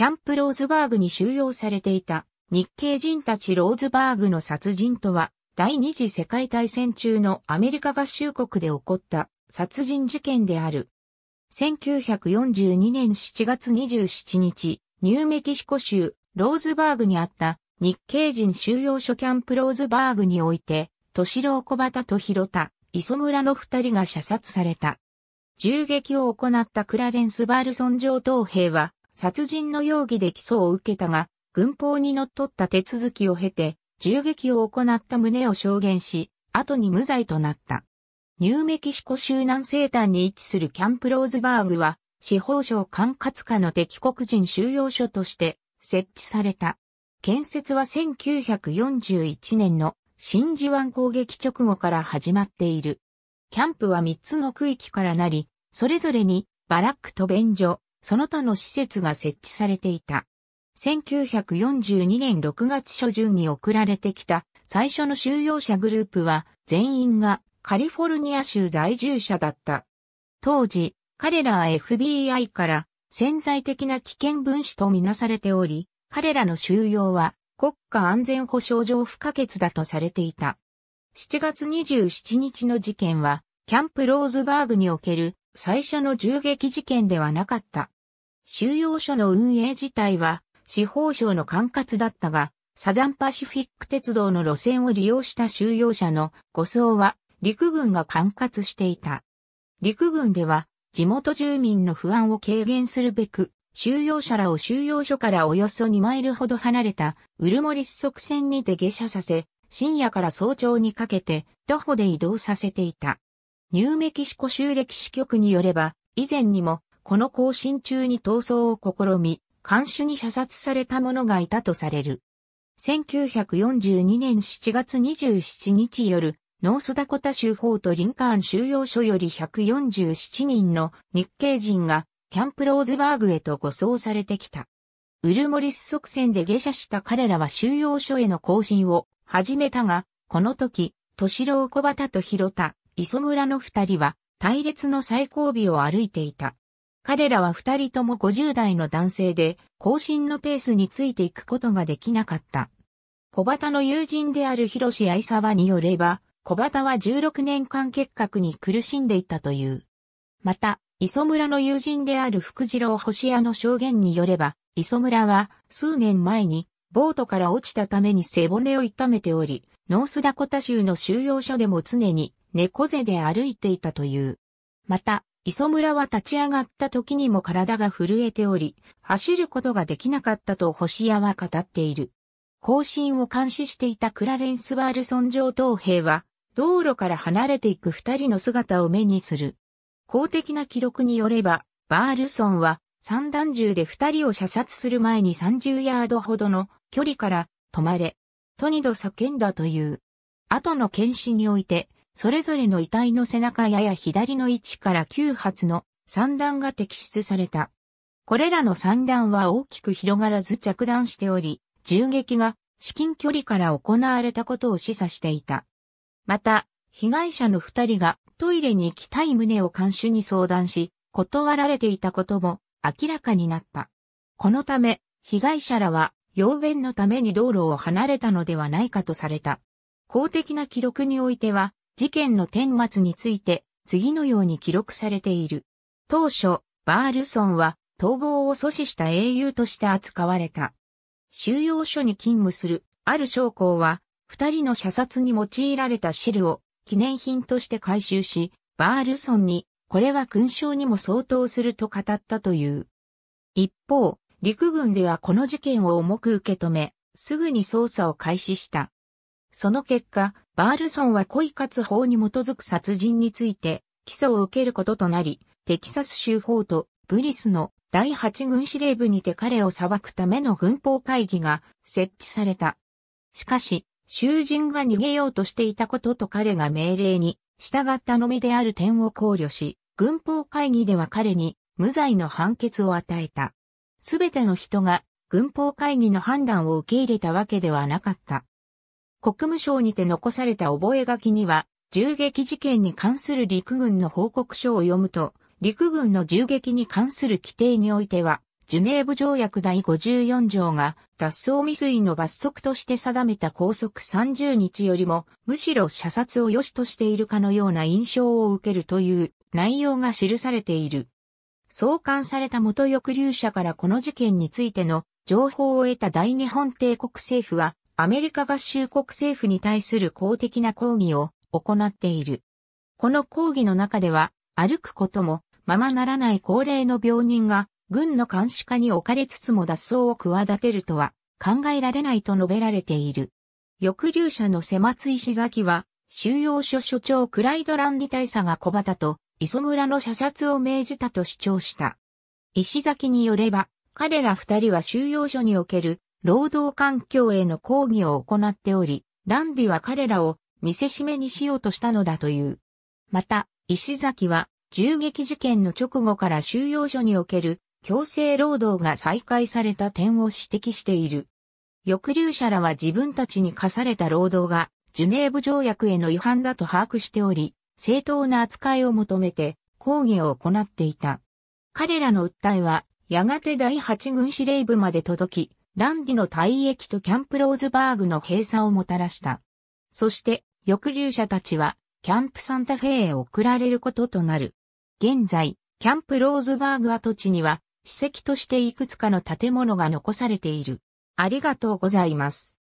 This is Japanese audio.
キャンプ・ローズバーグに収容されていた日系人たちローズバーグの殺人とは、第二次世界大戦中のアメリカ合衆国で起こった殺人事件である。1942年7月27日、ニューメキシコ州ローズバーグにあった日系人収容所キャンプローズバーグにおいて、敏郎小畑と広田、磯村の二人が射殺された。銃撃を行ったクラレンス・バールソン上等兵は、殺人の容疑で起訴を受けたが、軍法に則っった手続きを経て、銃撃を行った旨を証言し、後に無罪となった。ニューメキシコ州南西端に位置するキャンプローズバーグは、司法省管轄下の敵国人収容所として設置された。建設は1941年の真珠湾攻撃直後から始まっている。キャンプは3つの区域からなり、それぞれにバラックと便所、その他の施設が設置されていた。1942年6月初旬に送られてきた最初の収容者グループは全員がカリフォルニア州在住者だった。当時、彼らは FBI から潜在的な危険分子とみなされており、彼らの収容は国家安全保障上不可欠だとされていた。7月27日の事件は、キャンプ・ローズバーグにおける最初の銃撃事件ではなかった。収容所の運営自体は司法省の管轄だったが、サザンパシフィック鉄道の路線を利用した収容者の護送は陸軍が管轄していた。陸軍では地元住民の不安を軽減するべく、収容者らを収容所からおよそ2マイルほど離れたウルモリス側線にて下車させ、深夜から早朝にかけて徒歩で移動させていた。ニューメキシコ州歴史局によれば、以前にも、この行進中に逃走を試み、監守に射殺された者がいたとされる。1942年7月27日夜、ノースダコタ州法とリンカーン収容所より147人の日系人がキャンプローズバーグへと護送されてきた。ウルモリス側線で下車した彼らは収容所への行進を始めたが、この時、敏郎小畑と広田、磯村の二人は、隊列の最後尾を歩いていた。彼らは二人とも50代の男性で、後進のペースについていくことができなかった。小畑の友人である広志愛沢によれば、小畑は16年間結核に苦しんでいたという。また、磯村の友人である福次郎星屋の証言によれば、磯村は数年前にボートから落ちたために背骨を痛めており、ノースダコタ州の収容所でも常に猫背で歩いていたという。また、磯村は立ち上がった時にも体が震えており、走ることができなかったと星屋は語っている。行進を監視していたクラレンス・ワールソン上等兵は、道路から離れていく二人の姿を目にする。公的な記録によれば、バールソンは散弾銃で二人を射殺する前に30ヤードほどの距離から止まれ、とにど叫んだという。後の検視において、それぞれの遺体の背中やや左の位置から9発の散弾が摘出された。これらの散弾は大きく広がらず着弾しており、銃撃が至近距離から行われたことを示唆していた。また、被害者の二人がトイレに行きたい旨を監守に相談し、断られていたことも明らかになった。このため、被害者らは要弁のために道路を離れたのではないかとされた。公的な記録においては、事件の顛末について次のように記録されている。当初、バールソンは逃亡を阻止した英雄として扱われた。収容所に勤務するある将校は、二人の射殺に用いられたシェルを記念品として回収し、バールソンに、これは勲章にも相当すると語ったという。一方、陸軍ではこの事件を重く受け止め、すぐに捜査を開始した。その結果、バールソンは故意かつ法に基づく殺人について、起訴を受けることとなり、テキサス州法とブリスの第8軍司令部にて彼を裁くための軍法会議が設置された。しかし、囚人が逃げようとしていたことと彼が命令に従ったのみである点を考慮し、軍法会議では彼に無罪の判決を与えた。すべての人が軍法会議の判断を受け入れたわけではなかった。国務省にて残された覚書には、銃撃事件に関する陸軍の報告書を読むと、陸軍の銃撃に関する規定においては、ジュネーブ条約第54条が脱走未遂の罰則として定めた拘束30日よりもむしろ射殺を良しとしているかのような印象を受けるという内容が記されている。創刊された元抑留者からこの事件についての情報を得た大日本帝国政府はアメリカ合衆国政府に対する公的な抗議を行っている。この抗議の中では、歩くこともままならない高齢の病人が、軍の監視下に置かれつつも脱走を企てるとは考えられないと述べられている。抑留者の狭松石崎は、収容所所長クライドランディ大佐が小畑と磯村の射殺を命じたと主張した。石崎によれば、彼ら二人は収容所における労働環境への抗議を行っており、ランディは彼らを見せしめにしようとしたのだという。また、石崎は銃撃事件の直後から収容所における強制労働が再開された点を指摘している。抑留者らは自分たちに課された労働がジュネーブ条約への違反だと把握しており、正当な扱いを求めて抗議を行っていた。彼らの訴えはやがて第8軍司令部まで届き、ランディの退役とキャンプローズバーグの閉鎖をもたらした。そして、抑留者たちは、キャンプサンタフェへ送られることとなる。現在、キャンプローズバーグ跡地には、史跡としていくつかの建物が残されている。ありがとうございます。